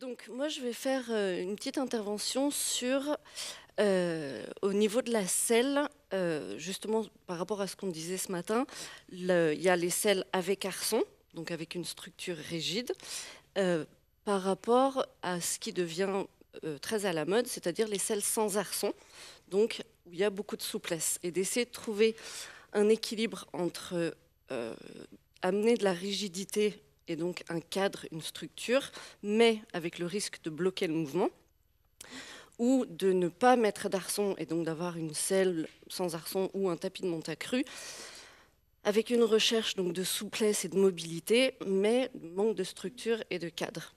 Donc moi, je vais faire euh, une petite intervention sur, euh, au niveau de la selle, euh, justement par rapport à ce qu'on disait ce matin, il y a les selles avec arçon, donc avec une structure rigide, par rapport à ce qui devient très à la mode, c'est-à-dire les selles sans arson, donc où il y a beaucoup de souplesse, et d'essayer de trouver un équilibre entre amener de la rigidité et donc un cadre, une structure, mais avec le risque de bloquer le mouvement ou de ne pas mettre d'arçon et donc d'avoir une selle sans arçon ou un tapis de monte accru, avec une recherche donc de souplesse et de mobilité, mais manque de structure et de cadre.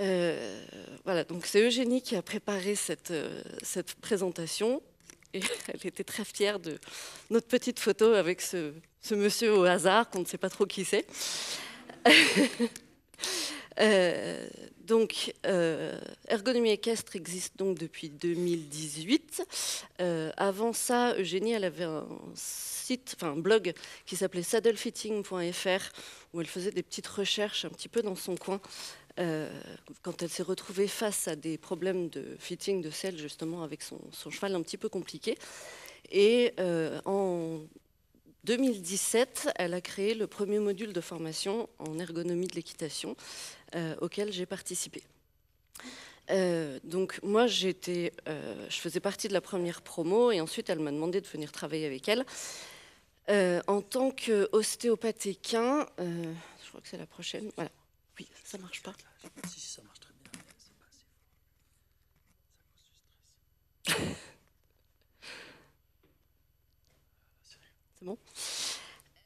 Euh, voilà, donc c'est Eugénie qui a préparé cette, euh, cette présentation et elle était très fière de notre petite photo avec ce, ce monsieur au hasard, qu'on ne sait pas trop qui c'est. Euh, donc, euh, ergonomie équestre existe donc depuis 2018. Euh, avant ça, Eugénie, elle avait un site, enfin un blog qui s'appelait saddlefitting.fr où elle faisait des petites recherches un petit peu dans son coin quand elle s'est retrouvée face à des problèmes de fitting de selle justement avec son, cheval un petit peu compliqué. Et en 2017, elle a créé le premier module de formation en ergonomie de l'équitation euh, auquel j'ai participé. Euh, donc moi, j'étais, euh, je faisais partie de la première promo et ensuite elle m'a demandé de venir travailler avec elle. en tant qu'ostéopathe je crois que c'est la prochaine. Voilà. Oui, ça marche pas. Si, ça marche très bien.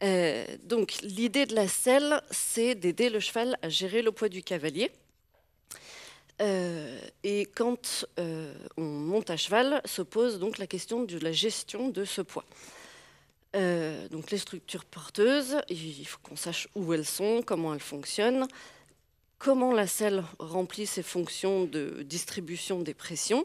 Euh, donc l'idée de la selle, c'est d'aider le cheval à gérer le poids du cavalier. Euh, et quand euh, on monte à cheval, se pose donc la question de la gestion de ce poids. donc les structures porteuses, il faut qu'on sache où elles sont, comment elles fonctionnent, comment la selle remplit ses fonctions de distribution des pressions,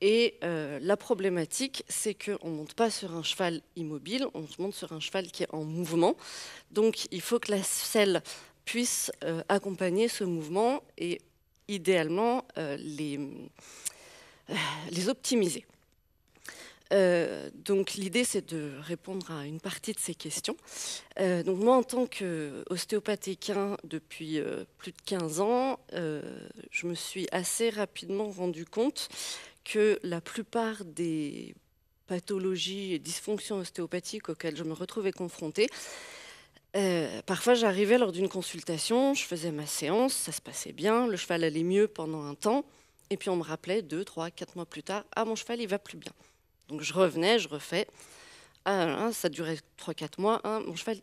et euh, la problématique, c'est qu'on ne monte pas sur un cheval immobile, on se monte sur un cheval qui est en mouvement. Donc il faut que la selle puisse euh, accompagner ce mouvement et idéalement euh, les, les, optimiser. donc l'idée c'est de répondre à une partie de ces questions. donc moi en tant qu'ostéopathe depuis plus de 15 ans, je me suis assez rapidement rendu compte que la plupart des pathologies et dysfonctions ostéopathiques auxquelles je me retrouvais confrontée, euh, parfois j'arrivais lors d'une consultation, je faisais ma séance, ça se passait bien, le cheval allait mieux pendant un temps, et puis on me rappelait deux, trois, quatre mois plus tard, ah mon cheval il va plus bien. Donc je revenais, je refais, ah, ça durait trois, quatre mois, mon cheval...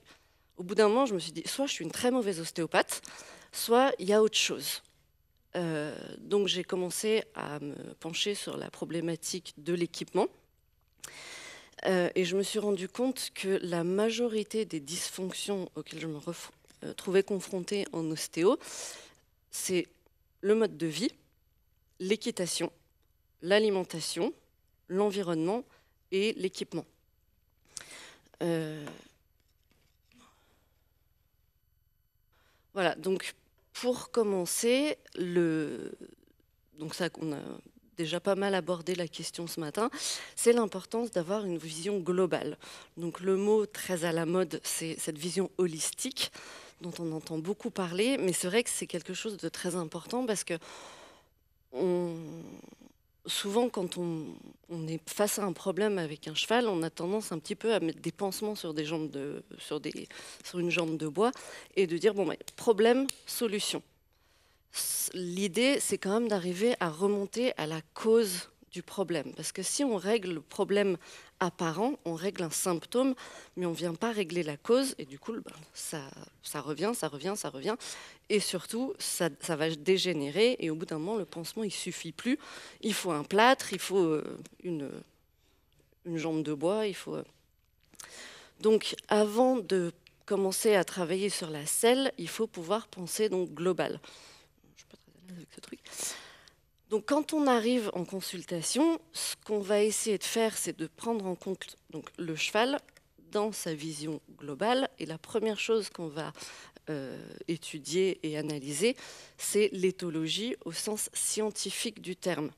Au bout d'un moment, je me suis dit, soit je suis une très mauvaise ostéopathe, soit il y a autre chose. Euh, donc j'ai commencé à me pencher sur la problématique de l'équipement. Euh, et je me suis rendu compte que la majorité des dysfonctions auxquelles je me euh, trouvais confrontée en ostéo, c'est le mode de vie, l'équitation, l'alimentation, l'environnement et l'équipement. Voilà, donc pour commencer, donc ça, on a déjà pas mal abordé la question ce matin, c'est l'importance d'avoir une vision globale. Donc le mot très à la mode, c'est cette vision holistique dont on entend beaucoup parler, mais c'est vrai que c'est quelque chose de très important parce que on, souvent, quand on, est face à un problème avec un cheval, on a tendance un petit peu à mettre des pansements sur, des jambes de, sur, des, sur une jambe de bois et de dire, bon, problème, solution. L'idée, c'est quand même d'arriver à remonter à la cause du problème. Parce que si on règle le problème apparent, on règle un symptôme, mais on ne vient pas régler la cause, et du coup, ben, ça, ça revient, ça revient, ça revient, et surtout, ça, va dégénérer, et au bout d'un moment, le pansement, il suffit plus. Il faut un plâtre, il faut euh, une, jambe de bois, il faut... Euh. Donc, avant de commencer à travailler sur la selle, il faut pouvoir penser donc global. Je avec ce truc. Donc quand on arrive en consultation, ce qu'on va essayer de faire, c'est de prendre en compte donc, le cheval dans sa vision globale. Et la première chose qu'on va euh, étudier et analyser, c'est l'éthologie au sens scientifique du terme.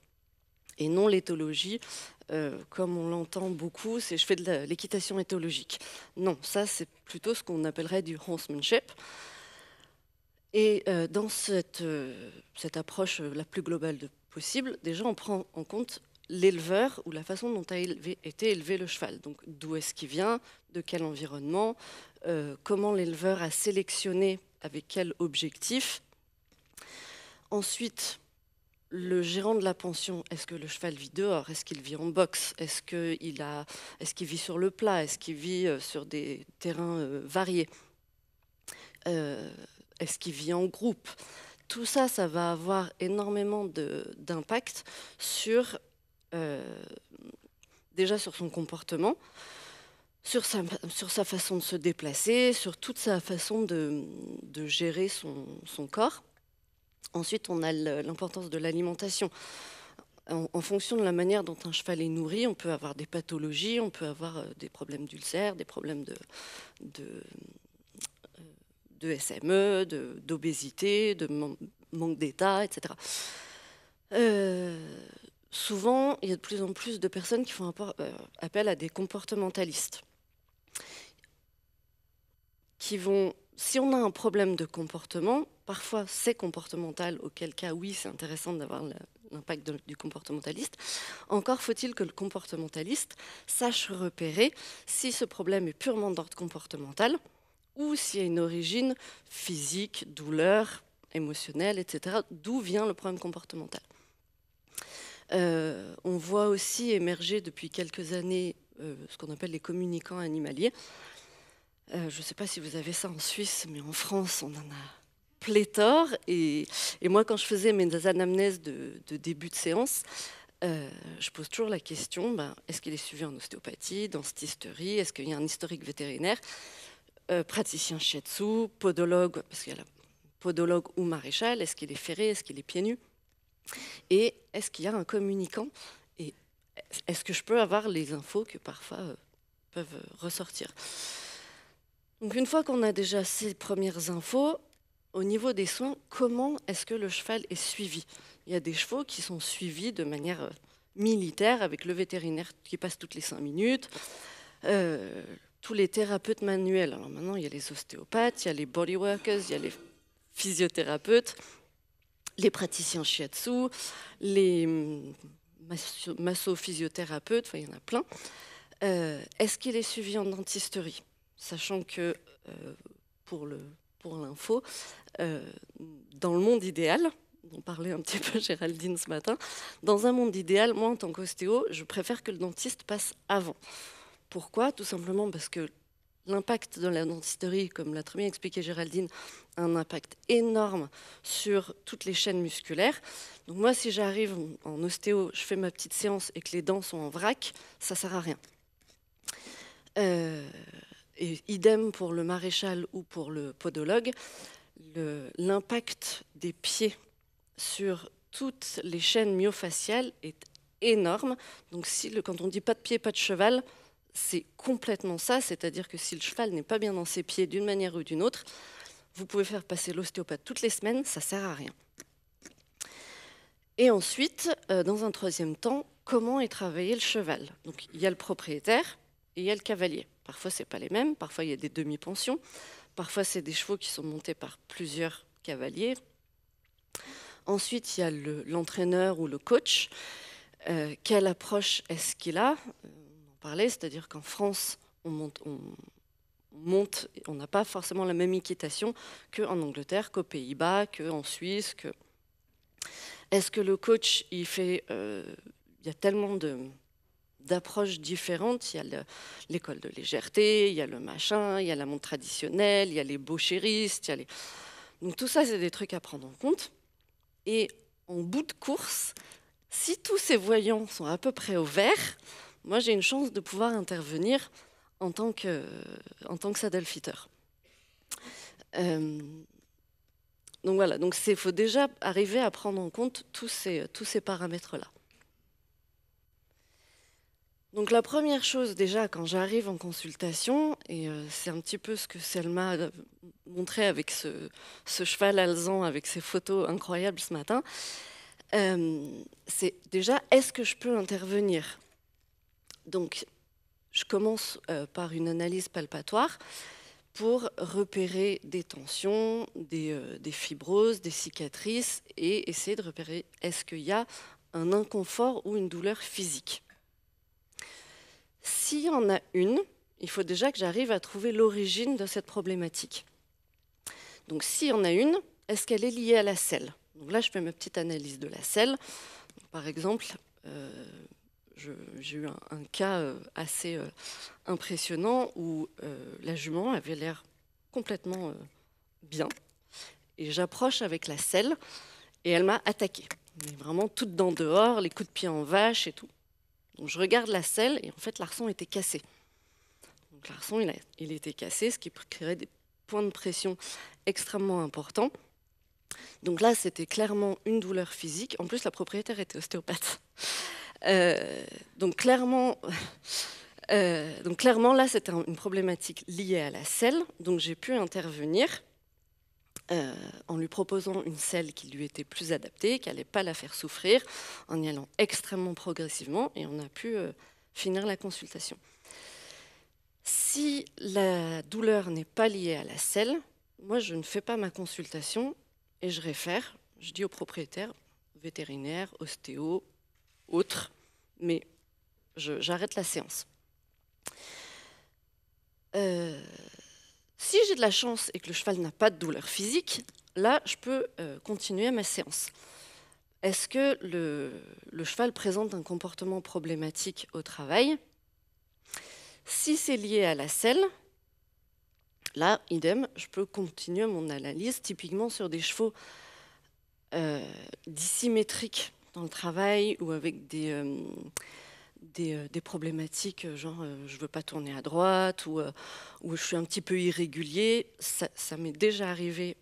Et non l'éthologie, euh, comme on l'entend beaucoup, c'est je fais de l'équitation éthologique. Non, ça c'est plutôt ce qu'on appellerait du horsemanship. Et euh, dans cette, cette approche la plus globale de déjà on prend en compte l'éleveur ou la façon dont a été élevé le cheval. Donc d'où est-ce qu'il vient, de quel environnement, euh, comment l'éleveur a sélectionné, avec quel objectif. Ensuite, le gérant de la pension, est-ce que le cheval vit dehors Est-ce qu'il vit en boxe Est-ce qu'il est vit sur le plat Est-ce qu'il vit euh, sur des terrains euh, variés Est-ce qu'il vit en groupe tout ça, ça va avoir énormément d'impact sur euh, déjà sur son comportement, sur sa, façon de se déplacer, sur toute sa façon de, gérer son, corps. Ensuite, on a l'importance de l'alimentation. En, fonction de la manière dont un cheval est nourri, on peut avoir des pathologies, on peut avoir euh, des problèmes d'ulcères, des problèmes de, de SME, d'obésité, de, manque d'état, etc. Euh, souvent, il y a de plus en plus de personnes qui font euh, appel à des comportementalistes, qui vont, si on a un problème de comportement, parfois c'est comportemental, auquel cas oui, c'est intéressant d'avoir l'impact du comportementaliste. Encore faut-il que le comportementaliste sache repérer si ce problème est purement d'ordre comportemental ou s'il y a une origine physique, douleur, émotionnelle, etc. D'où vient le problème comportemental euh, On voit aussi émerger depuis quelques années euh, ce qu'on appelle les communicants animaliers. Euh, je ne sais pas si vous avez ça en Suisse, mais en France, on en a pléthore. Et, moi, quand je faisais mes anamnèses de, début de séance, je pose toujours la question ben, est-ce qu'il est suivi en ostéopathie, dans historie, Est-ce qu'il y a un historique vétérinaire euh, praticien shiatsu, podologue, parce qu'il podologue ou maréchal, est-ce qu'il est ferré, est-ce qu'il est pieds nus, et est-ce qu'il y a un communicant, et est-ce que je peux avoir les infos que parfois euh, peuvent euh, ressortir. Donc une fois qu'on a déjà ces premières infos, au niveau des soins, comment est-ce que le cheval est suivi Il y a des chevaux qui sont suivis de manière militaire avec le vétérinaire qui passe toutes les cinq minutes tous les thérapeutes manuels. Alors maintenant, il y a les ostéopathes, il y a les bodyworkers, il y a les physiothérapeutes, les praticiens shiatsu, les masso-physiothérapeutes, il y en a plein. Euh, est-ce qu'il est suivi en dentisterie Sachant que, euh, pour l'info, pour euh, dans le monde idéal, on parlait un petit peu Géraldine ce matin, dans un monde idéal, moi en tant qu'ostéo, je préfère que le dentiste passe avant. Pourquoi Tout simplement parce que l'impact de la dentisterie, comme l'a très bien expliqué Géraldine, a un impact énorme sur toutes les chaînes musculaires. Donc moi, si j'arrive en ostéo, je fais ma petite séance et que les dents sont en vrac, ça sert à rien. Euh, et idem pour le maréchal ou pour le podologue, l'impact des pieds sur toutes les chaînes myofaciales est énorme. Donc si, quand on dit pas de pied, pas de cheval, c'est complètement ça, c'est-à-dire que si le cheval n'est pas bien dans ses pieds d'une manière ou d'une autre, vous pouvez faire passer l'ostéopathe toutes les semaines, ça ne sert à rien. Et ensuite, euh, dans un troisième temps, comment est travaillé le cheval Donc il y a le propriétaire et il y a le cavalier. Parfois ce c'est pas les mêmes, parfois il y a des demi-pensions, parfois c'est des chevaux qui sont montés par plusieurs cavaliers. Ensuite, il y a l'entraîneur ou le coach. Euh, quelle approche est-ce qu'il a euh, c'est-à-dire qu'en France, on monte, on monte, on n'a pas forcément la même équitation qu'en Angleterre, qu'aux Pays-Bas, qu'en Suisse. Que... Est-ce que le coach, il fait, euh, il y a tellement d'approches différentes. Il y a l'école de légèreté, il y a le machin, il y a la montre traditionnelle, il y a les bouchéristes. Il y a Donc tout ça, c'est des trucs à prendre en compte. Et en bout de course, si tous ces voyants sont à peu près au vert, moi, j'ai une chance de pouvoir intervenir en tant que, en tant saddlefitter. Euh, donc voilà, donc il faut déjà arriver à prendre en compte tous ces, paramètres-là. Donc la première chose déjà quand j'arrive en consultation, et euh, c'est un petit peu ce que Selma a montré avec ce, cheval alzan, avec ses photos incroyables ce matin, euh, c'est déjà est-ce que je peux intervenir donc, je commence euh, par une analyse palpatoire pour repérer des tensions, euh, des, fibroses, des cicatrices et essayer de repérer est-ce qu'il y a un inconfort ou une douleur physique. S'il y en a une, il faut déjà que j'arrive à trouver l'origine de cette problématique. Donc s'il y en a une, est-ce qu'elle est liée à la selle Donc là, je fais ma petite analyse de la selle. par exemple, euh, j'ai eu un, cas euh, assez euh, impressionnant où euh, la jument avait l'air complètement bien. Et j'approche avec la selle et elle m'a attaqué. vraiment toute dents dehors, les coups de pied en vache et tout. Donc je regarde la selle et en fait l'arçon était cassé. Donc l'arçon il, était cassé, ce qui créait des points de pression extrêmement importants. Donc là c'était clairement une douleur physique. En plus la propriétaire était ostéopathe. Euh, donc clairement, euh, donc clairement, là, c'était une problématique liée à la selle, donc j'ai pu intervenir euh, en lui proposant une selle qui lui était plus adaptée, qui n'allait pas la faire souffrir, en y allant extrêmement progressivement, et on a pu finir la consultation. Si la douleur n'est pas liée à la selle, moi je ne fais pas ma consultation et je réfère, je dis au propriétaire, vétérinaire, ostéo, autre, mais j'arrête la séance. Euh, si j'ai de la chance et que le cheval n'a pas de douleur physique, là, je peux euh, continuer ma séance. Est-ce que le, cheval présente un comportement problématique au travail Si c'est lié à la selle, là, idem, je peux continuer mon analyse typiquement sur des chevaux euh, dissymétriques dans le travail ou avec des, euh, euh, des, problématiques, euh, genre je ne veux pas tourner à droite ou, ou, je suis un petit peu irrégulier, ça, m'est déjà arrivé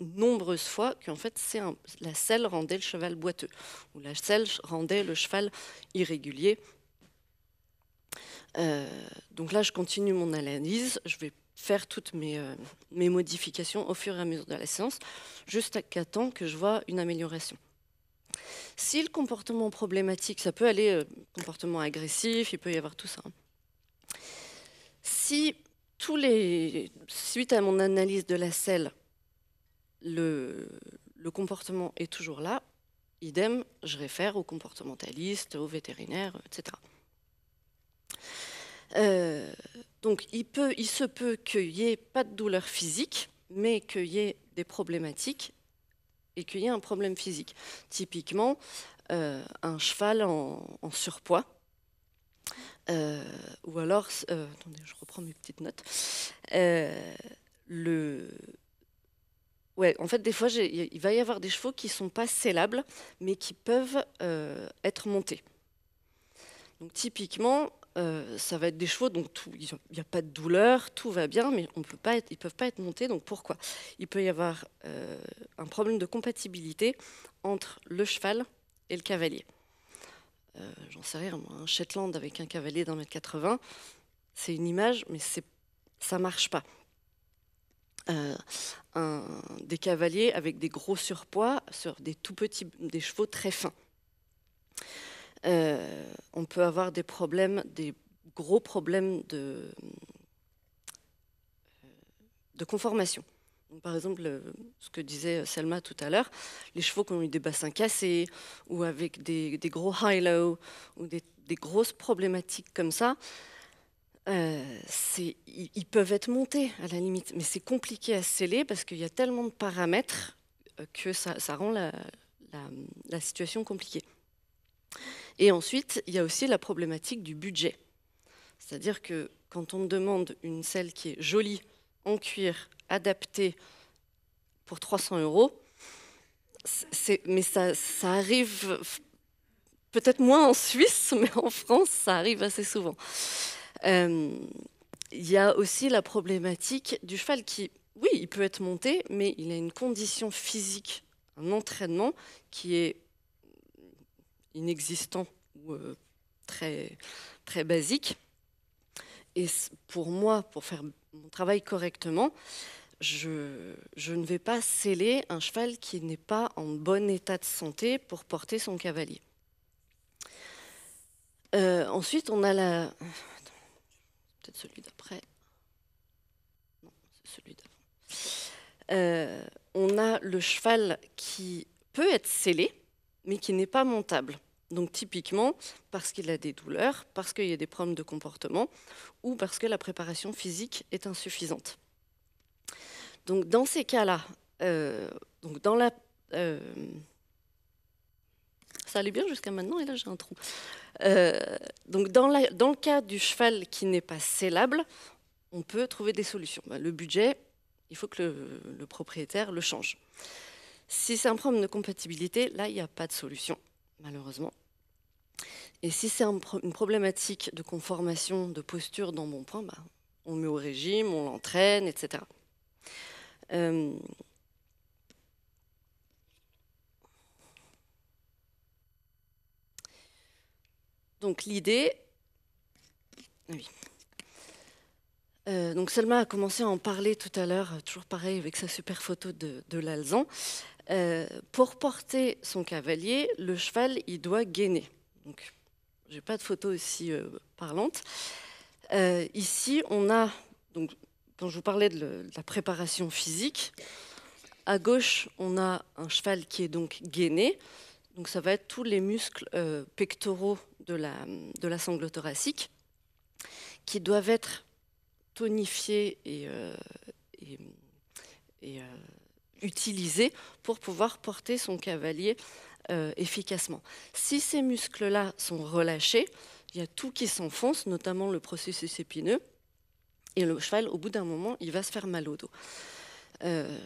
nombreuses fois qu'en fait c'est la selle rendait le cheval boiteux ou la selle rendait le cheval irrégulier. donc là, je continue mon analyse. Je vais faire toutes mes, mes modifications au fur et à mesure de la séance, juste qu'à temps que je vois une amélioration. Si le comportement problématique, ça peut aller, euh, comportement agressif, il peut y avoir tout ça. Si tous les, suite à mon analyse de la selle, le, comportement est toujours là, idem, je réfère aux comportementalistes, aux vétérinaires, euh, etc. Euh, donc il, peut, il se peut qu'il n'y ait pas de douleur physique, mais qu'il y ait des problématiques et qu'il y ait un problème physique. Typiquement, euh, un cheval en, surpoids, euh, ou alors, euh, attendez, je reprends mes petites notes. le... Ouais, en fait, des fois, il va y avoir des chevaux qui ne sont pas sellables, mais qui peuvent être montés. Donc, typiquement, euh, ça va être des chevaux, donc il n'y a pas de douleur, tout va bien, mais ils ne peuvent pas être montés. Donc pourquoi Il peut y avoir euh, un problème de compatibilité entre le cheval et le cavalier. Euh, j'en sais rien, moi, un Shetland avec un cavalier d'un mètre 80, c'est une image, mais ça ne marche pas. des cavaliers avec des gros surpoids sur des tout petits, des chevaux très fins. Euh, on peut avoir des problèmes, des gros problèmes de, euh, de conformation. par exemple, ce que disait Selma tout à l'heure, les chevaux qui ont eu des bassins cassés ou avec des, des gros high-low ou des, grosses problématiques comme ça, euh, ils, peuvent être montés à la limite, mais c'est compliqué à sceller parce qu'il y a tellement de paramètres que ça, rend la, la situation compliquée. Et ensuite, il y a aussi la problématique du budget. C'est-à-dire que quand on me demande une selle qui est jolie, en cuir, adaptée, pour 300 euros, mais ça, ça arrive peut-être moins en Suisse, mais en France, ça arrive assez souvent. Euh, il y a aussi la problématique du cheval qui, oui, il peut être monté, mais il a une condition physique, un entraînement qui est inexistant ou euh, très, très basique. Et pour moi, pour faire mon travail correctement, je, ne vais pas sceller un cheval qui n'est pas en bon état de santé pour porter son cavalier. Euh, ensuite, on a la... celui d'après. Non, c'est celui d'avant. Euh, on a le cheval qui peut être scellé, mais qui n'est pas montable. Donc typiquement parce qu'il a des douleurs, parce qu'il y a des problèmes de comportement ou parce que la préparation physique est insuffisante. Donc dans ces cas-là, euh, donc dans la euh, ça allait bien jusqu'à maintenant et là j'ai un trou. Euh, donc dans, le cas du cheval qui n'est pas sellable, on peut trouver des solutions. Ben, le budget, il faut que le propriétaire le change. Si c'est un problème de compatibilité, là il n'y a pas de solution malheureusement. Et si c'est une problématique de conformation, de posture dans mon Point, bah, on met au régime, on l'entraîne, etc. Euh, donc l'idée... Ah oui. Euh, donc Selma a commencé à en parler tout à l'heure, toujours pareil avec sa super photo de, de l'Alzan. Euh, pour porter son cavalier, le cheval il doit gainer. Donc, j'ai pas de photo aussi euh, parlante. Euh, ici, on a donc quand je vous parlais de, la préparation physique, à gauche, on a un cheval qui est donc gainé. Donc, ça va être tous les muscles pectoraux de la, de la sangle thoracique qui doivent être tonifiés et utilisé pour pouvoir porter son cavalier euh, efficacement. Si ces muscles-là sont relâchés, il y a tout qui s'enfonce, notamment le processus épineux, et le cheval, au bout d'un moment, il va se faire mal au dos. Euh,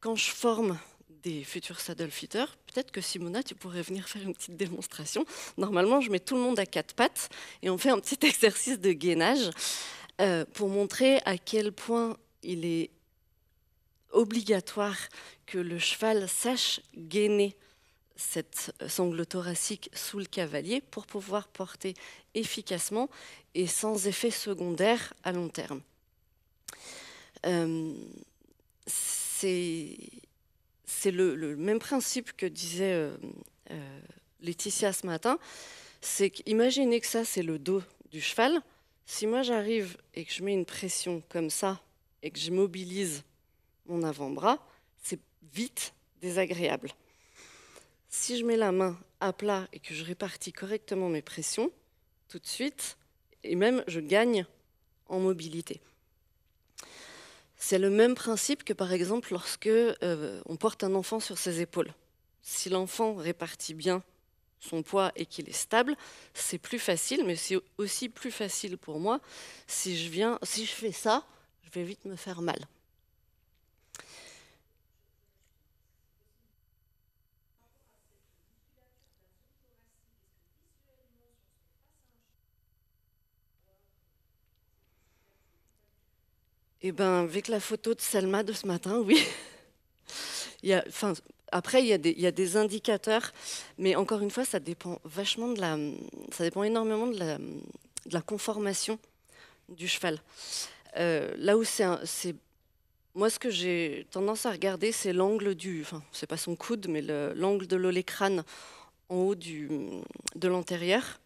quand je forme des futurs saddle fitters, peut-être que Simona, tu pourrais venir faire une petite démonstration. Normalement, je mets tout le monde à quatre pattes et on fait un petit exercice de gainage euh, pour montrer à quel point il est obligatoire que le cheval sache gainer cette sangle thoracique sous le cavalier pour pouvoir porter efficacement et sans effet secondaire à long terme. Euh, c'est le, même principe que disait euh, euh, Laetitia ce matin. C'est imaginez que ça, c'est le dos du cheval. Si moi j'arrive et que je mets une pression comme ça et que je mobilise mon avant-bras, c'est vite désagréable. Si je mets la main à plat et que je répartis correctement mes pressions, tout de suite, et même je gagne en mobilité. C'est le même principe que par exemple lorsque euh, on porte un enfant sur ses épaules. Si l'enfant répartit bien son poids et qu'il est stable, c'est plus facile, mais c'est aussi plus facile pour moi si je viens, si je fais ça, je vais vite me faire mal. Et eh bien, avec la photo de Selma de ce matin, oui. il enfin, après, il y, a des, il y, a des, indicateurs, mais encore une fois, ça dépend vachement de la, ça dépend énormément de la, de la conformation du cheval. Euh, là où c'est, moi, ce que j'ai tendance à regarder, c'est l'angle du, enfin, c'est pas son coude, mais l'angle de l'olécrane en haut du, de l'antérieur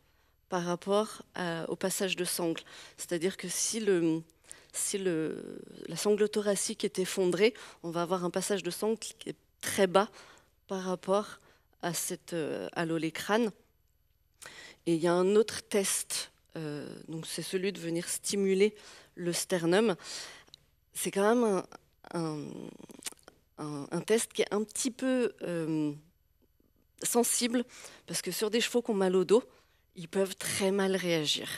par rapport au passage de sangle. C'est-à-dire que si le, si la sangle thoracique est effondrée, on va avoir un passage de sang qui est très bas par rapport à cette euh, Et il y a un autre test, euh, donc c'est celui de venir stimuler le sternum. C'est quand même un, test qui est un petit peu euh, sensible, parce que sur des chevaux qui ont mal au dos, ils peuvent très mal réagir.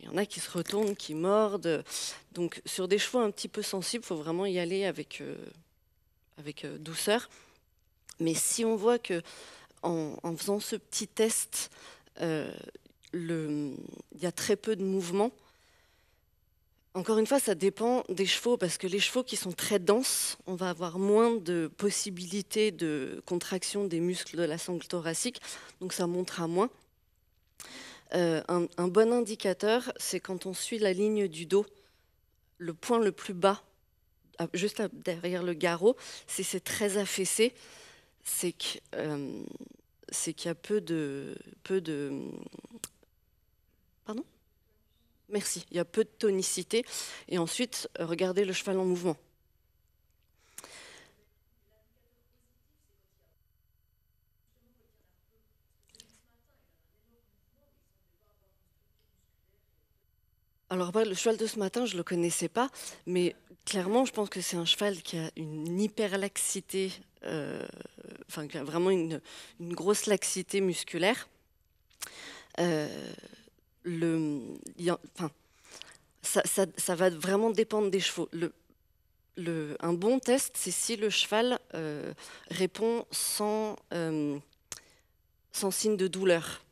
Il y en a qui se retournent, qui mordent. Donc sur des chevaux un petit peu sensibles, il faut vraiment y aller avec, euh, avec euh, douceur. Mais si on voit que en, faisant ce petit test, euh, il y a très peu de mouvement, encore une fois, ça dépend des chevaux, parce que les chevaux qui sont très denses, on va avoir moins de possibilités de contraction des muscles de la sangle thoracique, donc ça à moins. Euh, un, bon indicateur, c'est quand on suit la ligne du dos, le point le plus bas, juste derrière le garrot, si c'est très affaissé, euh, c'est qu'il y a peu de, peu de... Pardon Merci, il y a peu de tonicité. Et ensuite, euh, regardez le cheval en mouvement. Alors, le cheval de ce matin, je ne le connaissais pas, mais clairement, je pense que c'est un cheval qui a une hyperlaxité, laxité euh, enfin, qui a vraiment une, grosse laxité musculaire. Euh, le, ça, va vraiment dépendre des chevaux. Le, le, un bon test, c'est si le cheval euh, répond sans, sans signe de douleur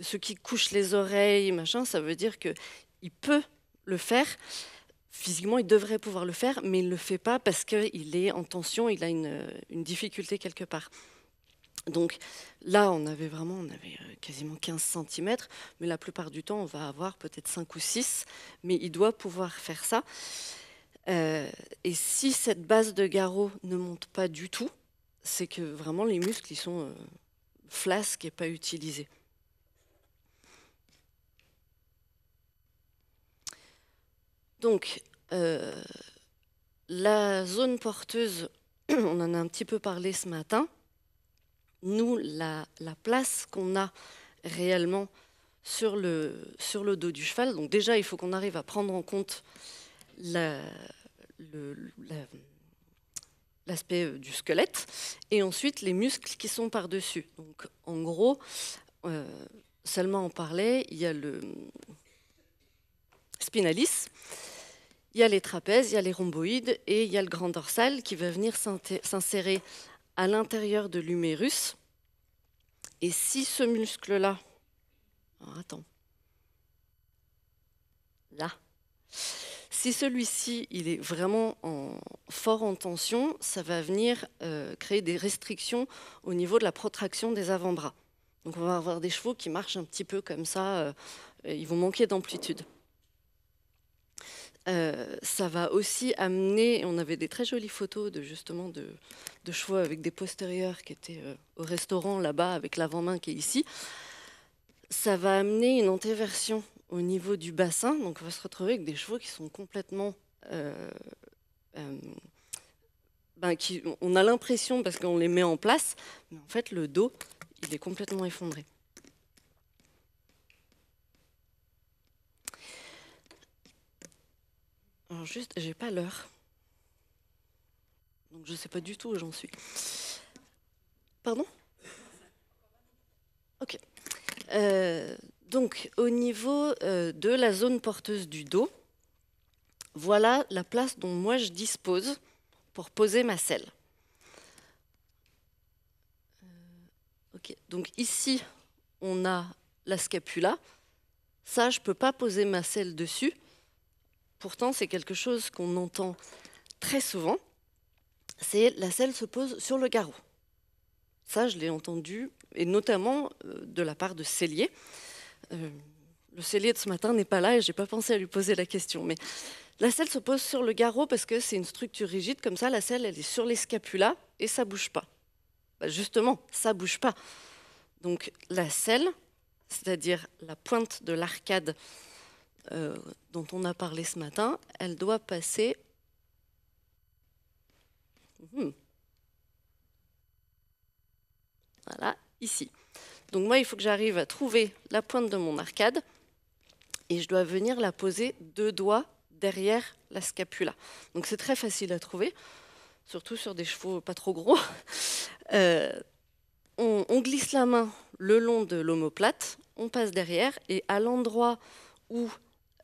ceux qui couche les oreilles, machin, ça veut dire que il peut le faire. Physiquement, il devrait pouvoir le faire, mais il ne le fait pas parce qu'il est en tension, il a euh, une, difficulté quelque part. Donc là, on avait vraiment on avait euh, quasiment 15 cm, mais la plupart du temps, on va avoir peut-être 5 ou 6, mais il doit pouvoir faire ça. Euh, et si cette base de garrot ne monte pas du tout, c'est que vraiment les muscles ils sont flasques et pas utilisés. Donc, euh, la zone porteuse, on en a un petit peu parlé ce matin. Nous, la, place qu'on a réellement sur le, sur le, dos du cheval, donc déjà, il faut qu'on arrive à prendre en compte l'aspect euh, du squelette, et ensuite les muscles qui sont par-dessus. Donc en gros, euh, seulement en parler, il y a le, spinalis. Il y a les trapèzes, il y a les rhomboïdes et il y a le grand dorsal qui va venir s'insérer à l'intérieur de l'humérus. Et si ce muscle-là, attends, là, si celui-ci il est vraiment en, fort en tension, ça va venir euh, créer des restrictions au niveau de la protraction des avant-bras. Donc on va avoir des chevaux qui marchent un petit peu comme ça, euh, ils vont manquer d'amplitude. Euh, ça va aussi amener, on avait des très jolies photos de justement de, chevaux avec des postérieurs qui étaient euh, au restaurant là-bas avec l'avant-main qui est ici. Ça va amener une antéversion au niveau du bassin, donc on va se retrouver avec des chevaux qui sont complètement... Euh, ben, on a l'impression parce qu'on les met en place, mais en fait le dos, il est complètement effondré. juste, j'ai pas l'heure. Donc je sais pas du tout où j'en suis. Pardon Ok. Euh, donc au niveau euh, de la zone porteuse du dos, voilà la place dont moi je dispose pour poser ma selle. Euh, ok, donc ici on a la scapula. Ça, je ne peux pas poser ma selle dessus Pourtant, c'est quelque chose qu'on entend très souvent. C'est la selle se pose sur le garrot. Ça, je l'ai entendu, et notamment euh, de la part de Célier. Euh, le cellier de ce matin n'est pas là et je n'ai pas pensé à lui poser la question. Mais la selle se pose sur le garrot parce que c'est une structure rigide, comme ça, la selle, elle est sur les scapulas et ça bouge pas. Bah, justement, ça bouge pas. Donc la selle, c'est-à-dire la pointe de l'arcade euh, dont on a parlé ce matin, elle doit passer... Hmm. Voilà, ici. Donc moi, il faut que j'arrive à trouver la pointe de mon arcade et je dois venir la poser deux doigts derrière la scapula. Donc c'est très facile à trouver, surtout sur des chevaux pas trop gros. Euh, on, on, glisse la main le long de l'omoplate, on passe derrière et à l'endroit où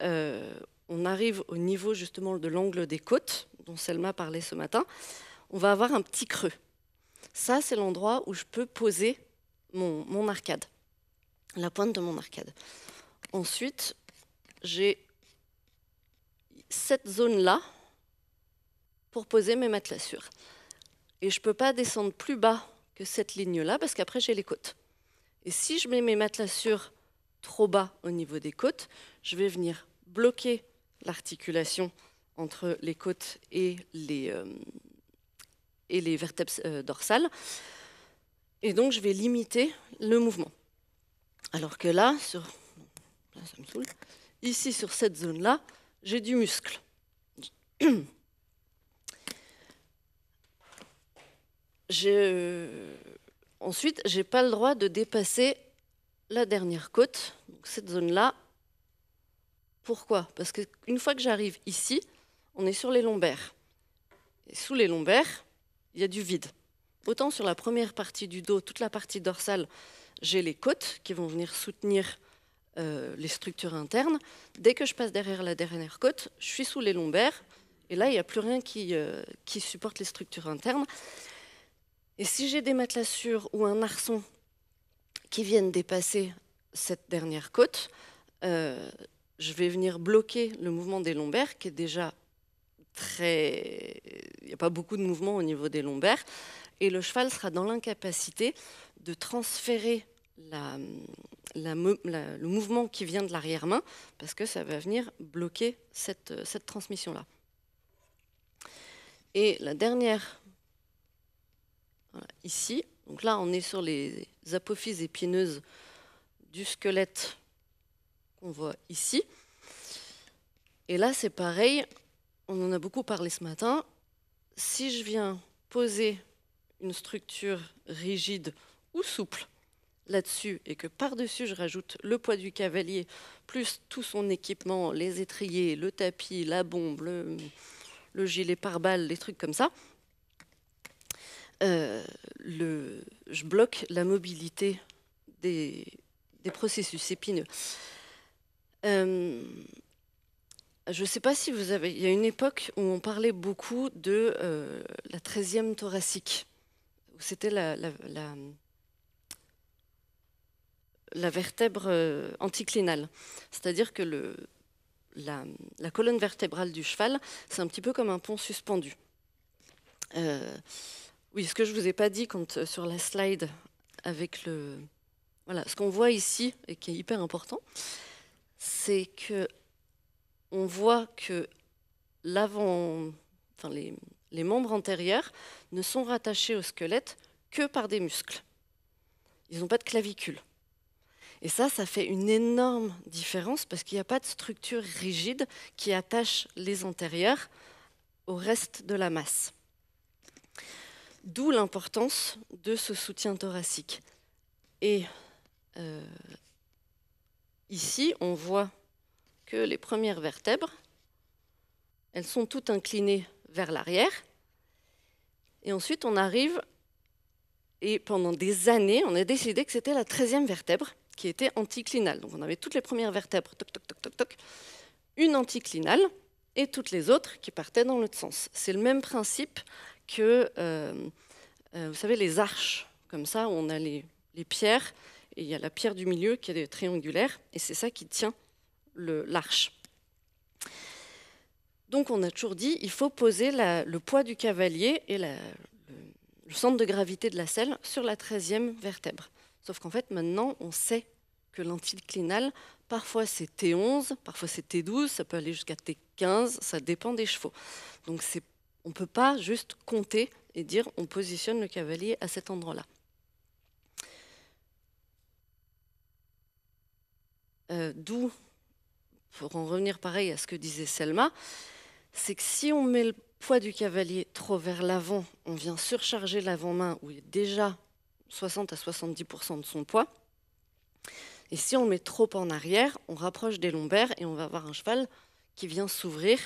euh, on arrive au niveau justement de l'angle des côtes, dont Selma parlait ce matin, on va avoir un petit creux. Ça, c'est l'endroit où je peux poser mon, arcade, la pointe de mon arcade. Ensuite, j'ai cette zone-là pour poser mes matelassures. Et je ne peux pas descendre plus bas que cette ligne-là parce qu'après, j'ai les côtes. Et si je mets mes matelassures trop bas au niveau des côtes, je vais venir bloquer l'articulation entre les côtes et les, euh, et les vertèbres euh, dorsales. Et donc, je vais limiter le mouvement. Alors que là, sur... ici, sur cette zone-là, j'ai du muscle. Ensuite, je n'ai pas le droit de dépasser la dernière côte, cette zone-là, pourquoi Parce qu'une fois que j'arrive ici, on est sur les lombaires. Et sous les lombaires, il y a du vide. Autant sur la première partie du dos, toute la partie dorsale, j'ai les côtes qui vont venir soutenir euh, les structures internes. Dès que je passe derrière la dernière côte, je suis sous les lombaires. Et là, il n'y a plus rien euh, qui, supporte les structures internes. Et si j'ai des matelassures ou un arçon qui viennent dépasser cette dernière côte, euh, je vais venir bloquer le mouvement des lombaires, qui est déjà très... Il n'y a pas beaucoup de mouvement au niveau des lombaires, et le cheval sera dans l'incapacité de transférer le mouvement qui vient de l'arrière-main, parce que ça va venir bloquer cette, cette transmission-là. Et la dernière, ici, donc là on est sur les apophyses épineuses du squelette qu'on voit ici. Et là, c'est pareil, on en a beaucoup parlé ce matin. Si je viens poser une structure rigide ou souple là-dessus et que par-dessus je rajoute le poids du cavalier, plus tout son équipement, les étriers, le tapis, la bombe, le, gilet pare-balles, les trucs comme ça, euh, je bloque la mobilité des, des processus épineux. Euh, je ne sais pas si vous avez... Il y a une époque où on parlait beaucoup de euh, la 13e thoracique. C'était la, la, vertèbre euh, anticlinale. C'est-à-dire que le, la, colonne vertébrale du cheval, c'est un petit peu comme un pont suspendu. oui, ce que je ne vous ai pas dit sur la slide avec le... Voilà, ce qu'on voit ici et qui est hyper important, c'est que on voit que l'avant, les, membres antérieurs ne sont rattachés au squelette que par des muscles. Ils n'ont pas de clavicule. Et ça, ça fait une énorme différence parce qu'il n'y a pas de structure rigide qui attache les antérieurs au reste de la masse. D'où l'importance de ce soutien thoracique. Et euh, Ici, on voit que les premières vertèbres, elles sont toutes inclinées vers l'arrière. Et ensuite, on arrive, et pendant des années, on a décidé que c'était la 13e vertèbre qui était anticlinale. Donc on avait toutes les premières vertèbres, toc, toc, toc, toc, toc, une anticlinale et toutes les autres qui partaient dans l'autre sens. C'est le même principe que, euh, euh, vous savez, les arches, comme ça, où on a les pierres et il y a la pierre du milieu qui est triangulaire, et c'est ça qui tient l'arche. Donc on a toujours dit, il faut poser le poids du cavalier et le, centre de gravité de la selle sur la 13e vertèbre. Sauf qu'en fait, maintenant, on sait que l'anticlinal, parfois c'est T11, parfois c'est T12, ça peut aller jusqu'à T15, ça dépend des chevaux. Donc on ne peut pas juste compter et dire on positionne le cavalier à cet endroit-là. Euh, d'où, pour en revenir pareil à ce que disait Selma, c'est que si on met le poids du cavalier trop vers l'avant, on vient surcharger l'avant-main où il est déjà 60 à 70% de son poids. Et si on met trop en arrière, on rapproche des lombaires et on va avoir un cheval qui vient s'ouvrir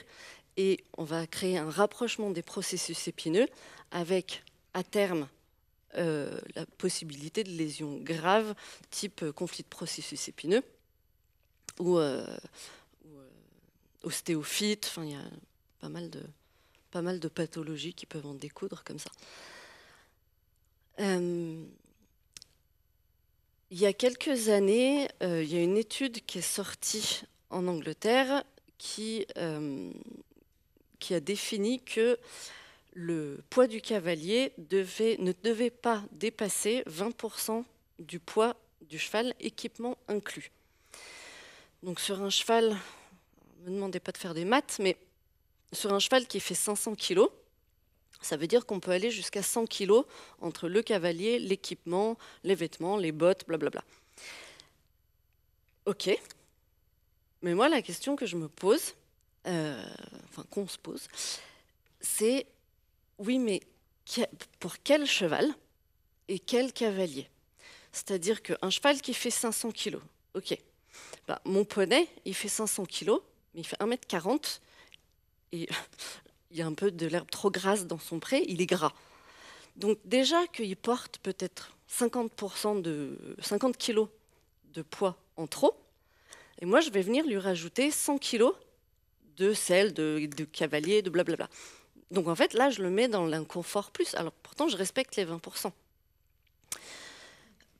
et on va créer un rapprochement des processus épineux avec, à terme, euh, la possibilité de lésions graves, type euh, conflit de processus épineux ou, euh, euh, ostéophytes. Enfin, il y a pas mal, de, pathologies qui peuvent en découdre comme ça. Euh, il y a quelques années, il y a une étude qui est sortie en Angleterre qui, a défini que le poids du cavalier ne devait pas dépasser 20% du poids du cheval, équipement inclus. Donc sur un cheval, ne me demandez pas de faire des maths, mais sur un cheval qui fait 500 kg, ça veut dire qu'on peut aller jusqu'à 100 kg entre le cavalier, l'équipement, les vêtements, les bottes, blablabla. Ok. Mais moi, la question que je me pose, euh, enfin qu'on se pose, c'est oui, mais pour quel cheval et quel cavalier C'est-à-dire qu'un cheval qui fait 500 kg, ok, bah, mon poney, il fait 500 kg, mais il fait 1m40, et il y a un peu de l'herbe trop grasse dans son pré, il est gras. Donc déjà qu'il porte peut-être 50%, de, 50 kg de poids en trop, et moi je vais venir lui rajouter 100 kg de sel, de, de cavalier, de blablabla. Donc en fait là je le mets dans l'inconfort plus, alors pourtant je respecte les 20%.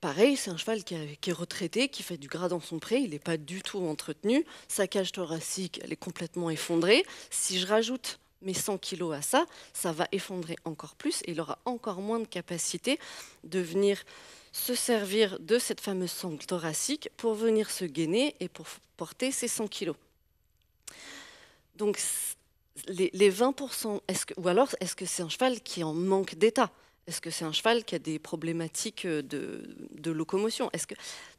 Pareil, c'est un cheval qui, est retraité, qui fait du gras dans son pré, il n'est pas du tout entretenu. Sa cage thoracique, elle est complètement effondrée. Si je rajoute mes 100 kilos à ça, ça va effondrer encore plus et il aura encore moins de capacité de venir se servir de cette fameuse sangle thoracique pour venir se gainer et pour porter ses 100 kilos. Donc, les, 20%, ou alors est-ce que c'est un cheval qui est en manque d'état est-ce que c'est un cheval qui a des problématiques euh, de, locomotion Est-ce que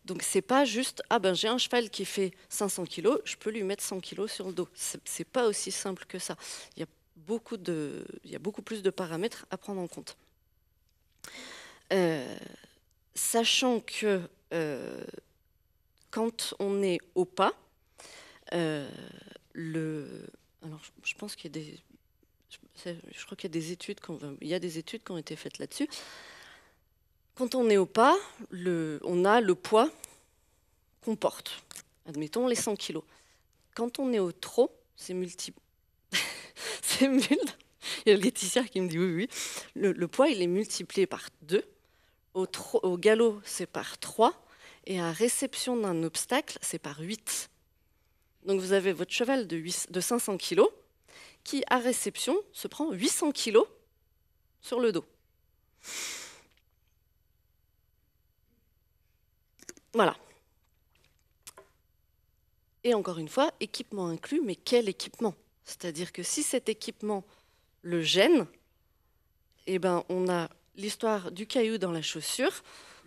donc c'est pas juste ah ben j'ai un cheval qui fait 500 kg, je peux lui mettre 100 kg sur le dos. C'est pas aussi simple que ça. Il y a beaucoup de il y beaucoup plus de paramètres à prendre en compte. Euh, sachant que euh, quand on est au pas, le alors je pense qu'il y a des je crois qu'il y a des études, il y a des études qui ont été faites là-dessus. Quand on est au pas, le, on a le poids qu'on porte. Admettons les 100 kilos. Quand on est au trop, c'est multiple. c'est Il y a Laetitia qui me dit oui, oui. Le, poids, il est multiplié par 2. Au, au galop, c'est par 3. Et à réception d'un obstacle, c'est par 8. Donc vous avez votre cheval de, de 500 kilos qui, à réception, se prend 800 kilos sur le dos. Voilà. Et encore une fois, équipement inclus, mais quel équipement C'est-à-dire que si cet équipement le gêne, eh ben, on a l'histoire du caillou dans la chaussure,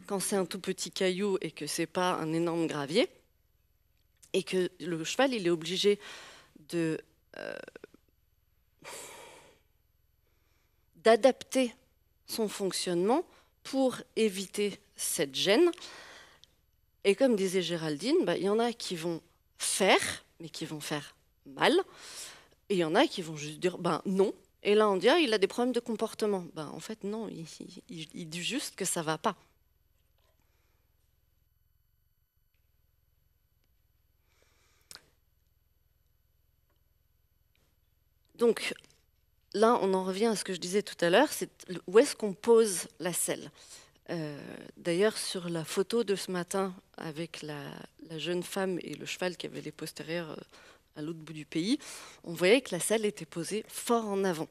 quand c'est un tout petit caillou et que ce n'est pas un énorme gravier, et que le cheval il est obligé de euh, d'adapter son fonctionnement pour éviter cette gêne. Et comme disait Géraldine, bah, il y en a qui vont faire, mais qui vont faire mal, et il y en a qui vont juste dire ben non. Et là, on dit ah, il a des problèmes de comportement. Ben, en fait, non, il, dit juste que ça va pas. Donc, là, on en revient à ce que je disais tout à l'heure, c'est où est-ce qu'on pose la selle euh, D'ailleurs, sur la photo de ce matin avec la, jeune femme et le cheval qui avait les postérieurs euh, à l'autre bout du pays, on voyait que la selle était posée fort en avant.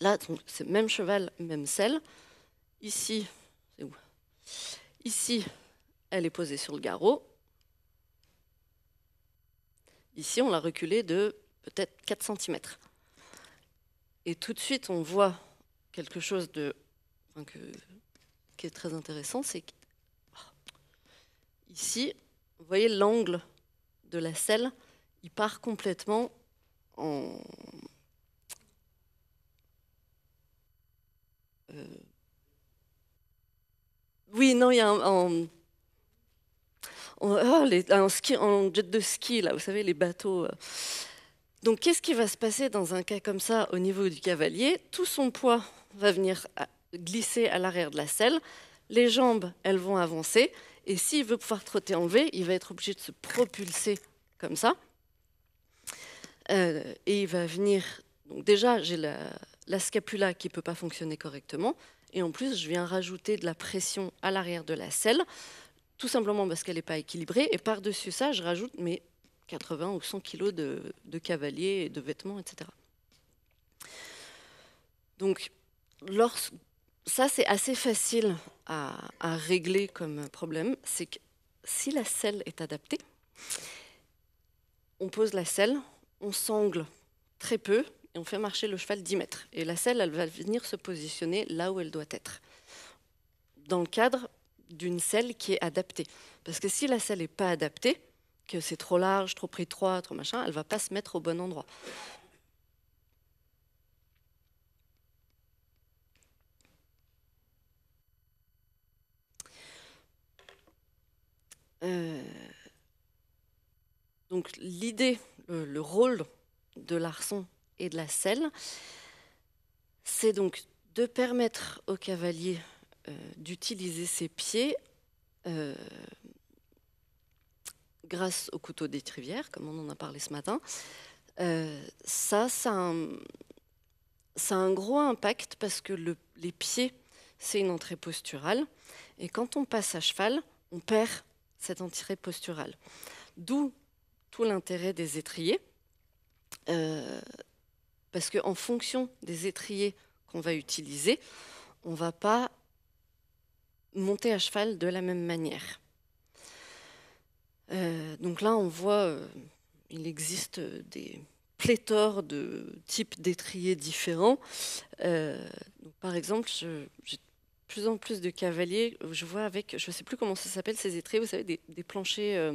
Là, c'est même cheval, même selle. Ici, Ici, elle est posée sur le garrot. Ici, on l'a reculée de peut-être 4 cm. Et tout de suite, on voit quelque chose de, qui est très intéressant, c'est ah, ici, vous voyez l'angle de la selle, il part complètement en... Euh, oui, non, il y a un... En ah, ski, en jet de ski, là, vous savez, les bateaux. Euh, donc qu'est-ce qui va se passer dans un cas comme ça au niveau du cavalier Tout son poids va venir euh, glisser à l'arrière de la selle, les jambes, elles vont avancer, et s'il veut pouvoir trotter en V, il va être obligé de se propulser comme ça. Euh, et il va venir... Donc déjà, j'ai la, scapula qui ne peut pas fonctionner correctement, et en plus, je viens rajouter de la pression à l'arrière de la selle, tout simplement parce qu'elle n'est pas équilibrée, et par-dessus ça, je rajoute mes 80 ou 100 kilos de, cavaliers et de vêtements, etc. Donc, ça, c'est assez facile à, à régler comme problème. C'est que si la selle est adaptée, on pose la selle, on sangle très peu et on fait marcher le cheval 10 mètres. Et la selle, elle va venir se positionner là où elle doit être, dans le cadre d'une selle qui est adaptée. Parce que si la selle n'est pas adaptée, que c'est trop large, trop étroit, trop machin, elle va pas se mettre au bon endroit. Euh, donc l'idée, le, rôle de l'arçon et de la selle, c'est donc de permettre au cavalier euh, d'utiliser ses pieds euh, grâce au couteau des trivières, comme on en a parlé ce matin, euh, ça, ça a, un, gros impact parce que les pieds, c'est une entrée posturale. Et quand on passe à cheval, on perd cette entrée posturale. D'où tout l'intérêt des étriers. Euh, parce qu'en fonction des étriers qu'on va utiliser, on ne va pas monter à cheval de la même manière. Euh, donc là, on voit, euh, il existe des pléthores de types d'étriers différents. Euh, par exemple, j'ai de plus en plus de cavaliers, je vois avec, je ne sais plus comment ça s'appelle ces étriers, vous savez, des, planchers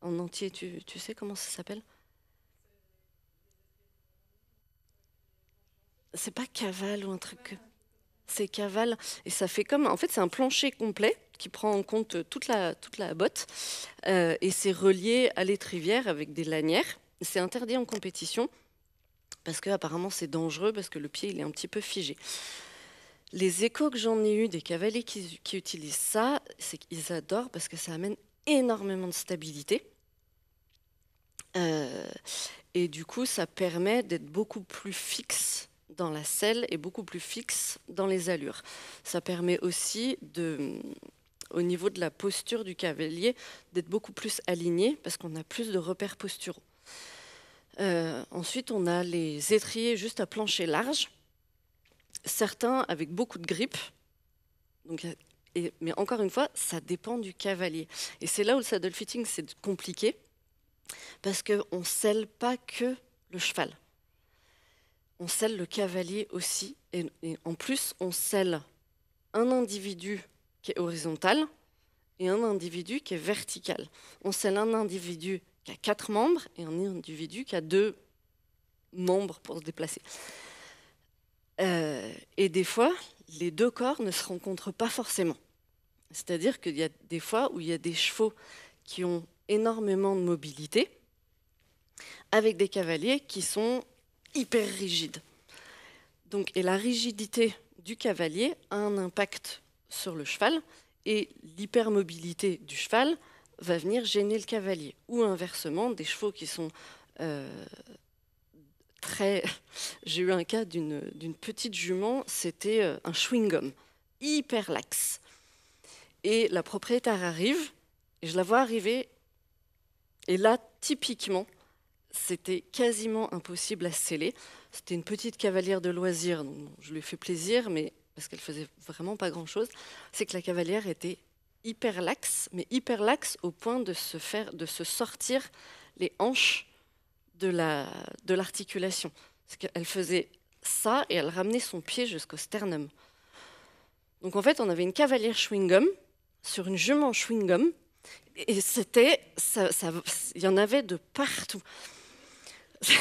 en entier, tu, sais comment ça s'appelle C'est pas cavale ou un truc. C'est cavale. Et ça fait comme. En fait, c'est un plancher complet qui prend en compte toute la, toute la botte. Euh, et c'est relié à l'étrivière avec des lanières. C'est interdit en compétition parce que apparemment c'est dangereux parce que le pied il est un petit peu figé. Les échos que j'en ai eu des cavaliers qui, utilisent ça, c'est qu'ils adorent parce que ça amène énormément de stabilité. Euh, et du coup, ça permet d'être beaucoup plus fixe dans la selle et beaucoup plus fixe dans les allures. Ça permet aussi de, au niveau de la posture du cavalier, d'être beaucoup plus aligné parce qu'on a plus de repères posturaux. Euh, ensuite, on a les étriers juste à plancher large, certains avec beaucoup de grippe. Donc, mais encore une fois, ça dépend du cavalier. Et c'est là où le saddle fitting, c'est compliqué, parce qu'on ne selle pas que le cheval. On selle le cavalier aussi, et, en plus, on selle un individu qui est horizontal et un individu qui est vertical. On scelle un individu qui a quatre membres et un individu qui a deux membres pour se déplacer. Euh, et des fois, les deux corps ne se rencontrent pas forcément. C'est-à-dire qu'il y a des fois où il y a des chevaux qui ont énormément de mobilité, avec des cavaliers qui sont hyper rigides. Donc, et la rigidité du cavalier a un impact sur le cheval et l'hypermobilité du cheval va venir gêner le cavalier. Ou inversement, des chevaux qui sont euh, très... J'ai eu un cas d'une petite jument, c'était euh, un chewing-gum, hyper lax. Et la propriétaire arrive, et je la vois arriver, et là, typiquement, c'était quasiment impossible à sceller. C'était une petite cavalière de loisir donc je lui fais plaisir, mais parce qu'elle faisait vraiment pas grand-chose, c'est que la cavalière était hyper laxe, mais hyper laxe au point de se, faire, de se sortir les hanches de, la, de l'articulation. Elle qu'elle faisait ça et elle ramenait son pied jusqu'au sternum. Donc en fait, on avait une cavalière chewing-gum sur une jument chewing-gum et c'était. Il y en avait de partout.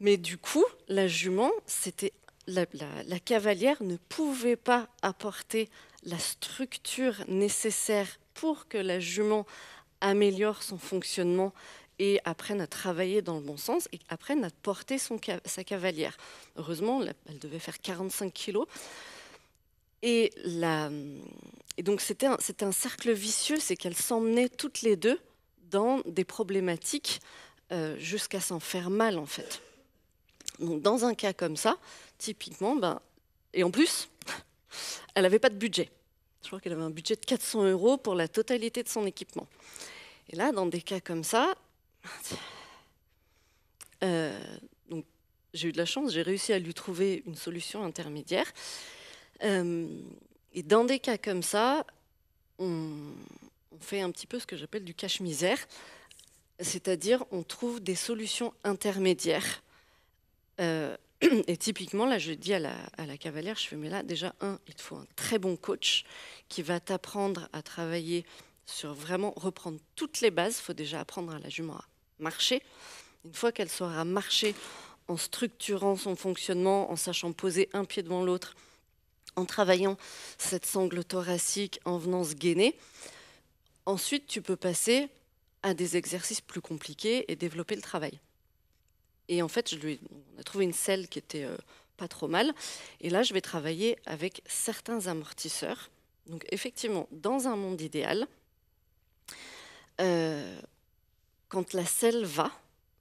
Mais du coup, la jument, c'était la, cavalière ne pouvait pas apporter la structure nécessaire pour que la jument améliore son fonctionnement et apprenne à travailler dans le bon sens et apprenne à porter sa cavalière. Heureusement, elle devait faire 45 kilos. Et, donc c'était un, cercle vicieux, c'est qu'elles s'emmenaient toutes les deux dans des problématiques euh, jusqu'à s'en faire mal en fait. Donc dans un cas comme ça, typiquement, ben, et en plus, elle n'avait pas de budget. Je crois qu'elle avait un budget de 400 euros pour la totalité de son équipement. Et là, dans des cas comme ça, euh, j'ai eu de la chance, j'ai réussi à lui trouver une solution intermédiaire. Euh, et dans des cas comme ça, on, fait un petit peu ce que j'appelle du cache-misère, c'est-à-dire on trouve des solutions intermédiaires euh, Et typiquement, là, je dis à la, cavalière, je fais, mais là, déjà, un, il te faut un très bon coach qui va t'apprendre à travailler sur vraiment reprendre toutes les bases. Il faut déjà apprendre à la jument à marcher. Une fois qu'elle saura marcher en structurant son fonctionnement, en sachant poser un pied devant l'autre, en travaillant cette sangle thoracique, en venant se gainer, ensuite, tu peux passer à des exercices plus compliqués et développer le travail. Et en fait, je lui, on a trouvé une selle qui était euh, pas trop mal. Et là, je vais travailler avec certains amortisseurs. Donc effectivement, dans un monde idéal, euh, quand la selle va,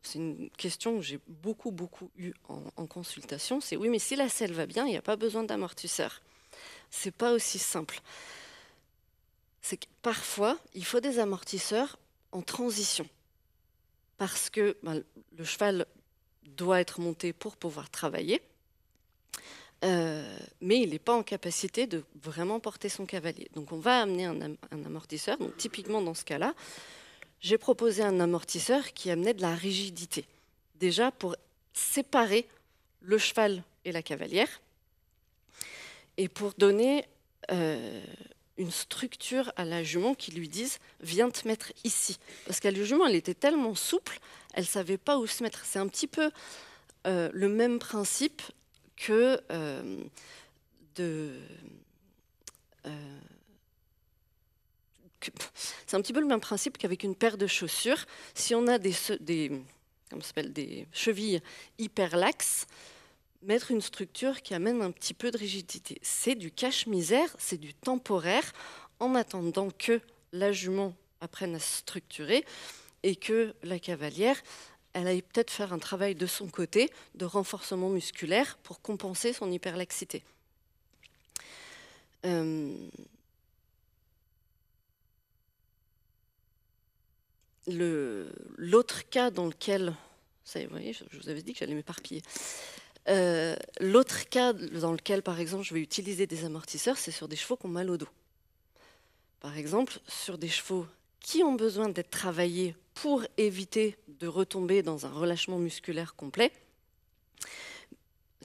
c'est une question que j'ai beaucoup, beaucoup eue en, consultation, c'est oui, mais si la selle va bien, il n'y a pas besoin d'amortisseur. C'est pas aussi simple. C'est que parfois, il faut des amortisseurs en transition. Parce que bah, le cheval doit être monté pour pouvoir travailler, euh, mais il n'est pas en capacité de vraiment porter son cavalier. Donc on va amener un, amortisseur. Donc typiquement dans ce cas-là, j'ai proposé un amortisseur qui amenait de la rigidité, déjà pour séparer le cheval et la cavalière, et pour donner euh, une structure à la jument qui lui dise viens te mettre ici. Parce qu'à la jument, elle était tellement souple, elle savait pas où se mettre. C'est un petit peu euh, le même principe que euh, de. Euh, c'est un petit peu le même principe qu'avec une paire de chaussures. Si on a des, des, s'appelle, des chevilles hyper laxes, mettre une structure qui amène un petit peu de rigidité. C'est du cache-misère, c'est du temporaire, en attendant que la jument apprenne à se structurer et que la cavalière, elle aille peut-être faire un travail de son côté de renforcement musculaire pour compenser son hyperlaxité. Euh, l'autre cas dans lequel... vous voyez, je vous avais dit que j'allais m'éparpiller. Euh, l'autre cas dans lequel, par exemple, je vais utiliser des amortisseurs, c'est sur des chevaux qui ont mal au dos. Par exemple, sur des chevaux qui ont besoin d'être travaillés pour éviter de retomber dans un relâchement musculaire complet,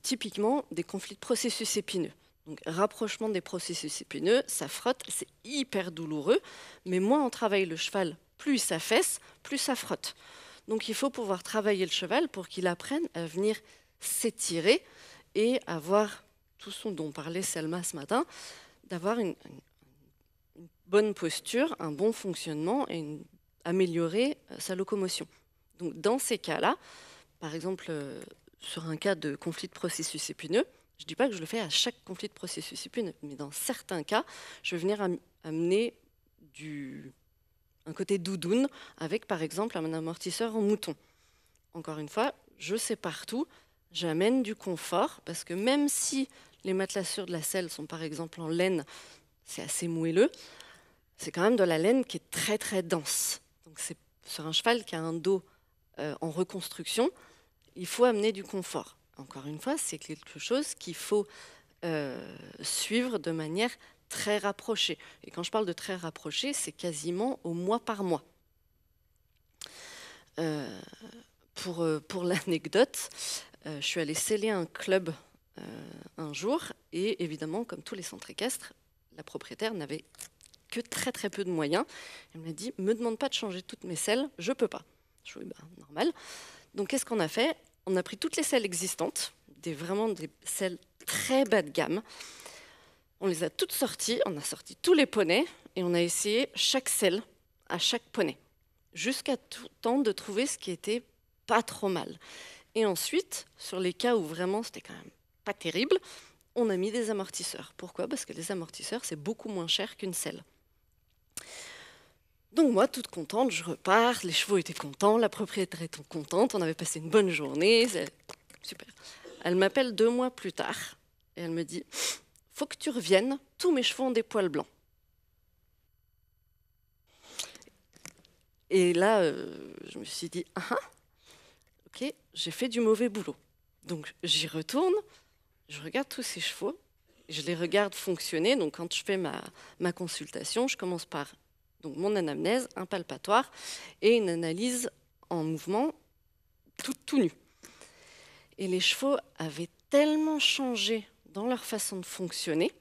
typiquement des conflits de processus épineux. Donc, rapprochement des processus épineux, ça frotte, c'est hyper douloureux, mais moins on travaille le cheval, plus ça fesse, plus ça frotte. Donc il faut pouvoir travailler le cheval pour qu'il apprenne à venir s'étirer et avoir tout ce dont parlait Selma ce matin, d'avoir une, bonne posture, un bon fonctionnement et améliorer euh, sa locomotion. Donc dans ces cas-là, par exemple euh, sur un cas de conflit de processus épineux, je ne dis pas que je le fais à chaque conflit de processus épineux, mais dans certains cas, je vais venir amener du, un côté doudoune avec par exemple un amortisseur en mouton. Encore une fois, je sais partout, J'amène du confort, parce que même si les matelassures de la selle sont par exemple en laine, c'est assez moelleux, c'est quand même de la laine qui est très très dense. Donc c'est sur un cheval qui a un dos euh, en reconstruction, il faut amener du confort. Encore une fois, c'est quelque chose qu'il faut euh, suivre de manière très rapprochée. Et quand je parle de très rapprochée, c'est quasiment au mois par mois. Euh, pour, pour l'anecdote, euh, je suis allée sceller un club euh, un jour, et évidemment, comme tous les centres équestres, la propriétaire n'avait que très très peu de moyens. Elle m'a dit, me demande pas de changer toutes mes selles, je peux pas. Je lui bah, normal. Donc qu'est-ce qu'on a fait On a pris toutes les selles existantes, des, vraiment des selles très bas de gamme. On les a toutes sorties, on a sorti tous les poneys et on a essayé chaque selle à chaque poney, jusqu'à tout temps de trouver ce qui était pas trop mal. Et ensuite, sur les cas où vraiment c'était quand même pas terrible, on a mis des amortisseurs. Pourquoi Parce que les amortisseurs, c'est beaucoup moins cher qu'une selle. Donc moi, toute contente, je repars, les chevaux étaient contents, la propriétaire était contente, on avait passé une bonne journée, super. Elle m'appelle deux mois plus tard et elle me dit, faut que tu reviennes, tous mes chevaux ont des poils blancs. Et là, euh, je me suis dit, ah, ah j'ai fait du mauvais boulot. Donc j'y retourne, je regarde tous ces chevaux, je les regarde fonctionner. Donc quand je fais ma, consultation, je commence par donc, mon anamnèse, un palpatoire et une analyse en mouvement tout, tout nu. Et les chevaux avaient tellement changé dans leur façon de fonctionner,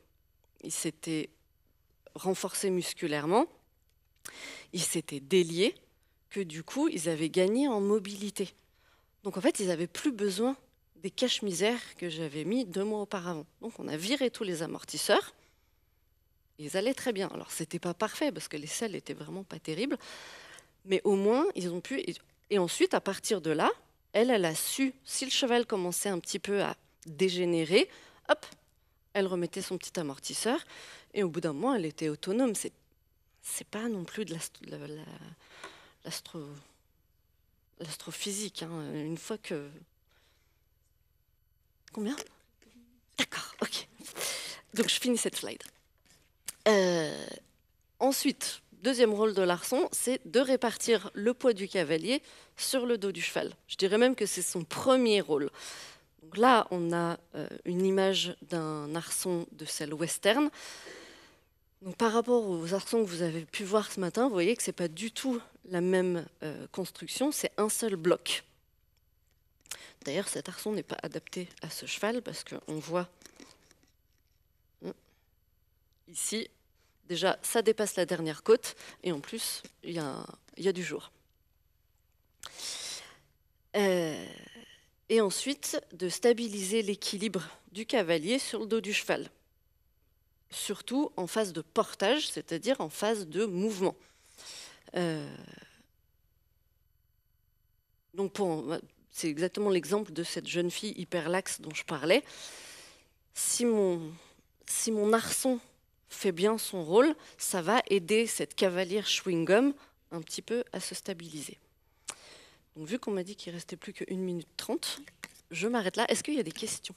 ils s'étaient renforcés musculairement, ils s'étaient déliés, que du coup, ils avaient gagné en mobilité. Donc en fait, ils n'avaient plus besoin des caches-misères que j'avais mis deux mois auparavant. Donc on a viré tous les amortisseurs. Ils allaient très bien. Alors c'était pas parfait parce que les selles n'étaient vraiment pas terribles, mais au moins ils ont pu. Et ensuite, à partir de là, elle, elle a su si le cheval commençait un petit peu à dégénérer, hop, elle remettait son petit amortisseur et au bout d'un mois, elle était autonome. C'est c'est pas non plus de l'astro... La, l'astrophysique. Hein, une fois que. Combien D'accord, ok. Donc je finis cette slide. Euh, ensuite, deuxième rôle de l'arçon, c'est de répartir le poids du cavalier sur le dos du cheval. Je dirais même que c'est son premier rôle. là, on a euh, une image d'un arçon de selle western par rapport aux arçons que vous avez pu voir ce matin, vous voyez que ce n'est pas du tout la même euh, construction, c'est un seul bloc. D'ailleurs, cet arçon n'est pas adapté à ce cheval parce qu'on voit hum, ici, déjà, ça dépasse la dernière côte et en plus, il y, a, du jour. Euh, et ensuite, de stabiliser l'équilibre du cavalier sur le dos du cheval surtout en phase de portage, c'est-à-dire en phase de mouvement. Euh, donc c'est exactement l'exemple de cette jeune fille hyperlaxe dont je parlais. Si mon, si mon arçon fait bien son rôle, ça va aider cette cavalière chewing-gum un petit peu à se stabiliser. Donc vu qu'on m'a dit qu'il restait plus qu'une minute trente, je m'arrête là. Est-ce qu'il y a des questions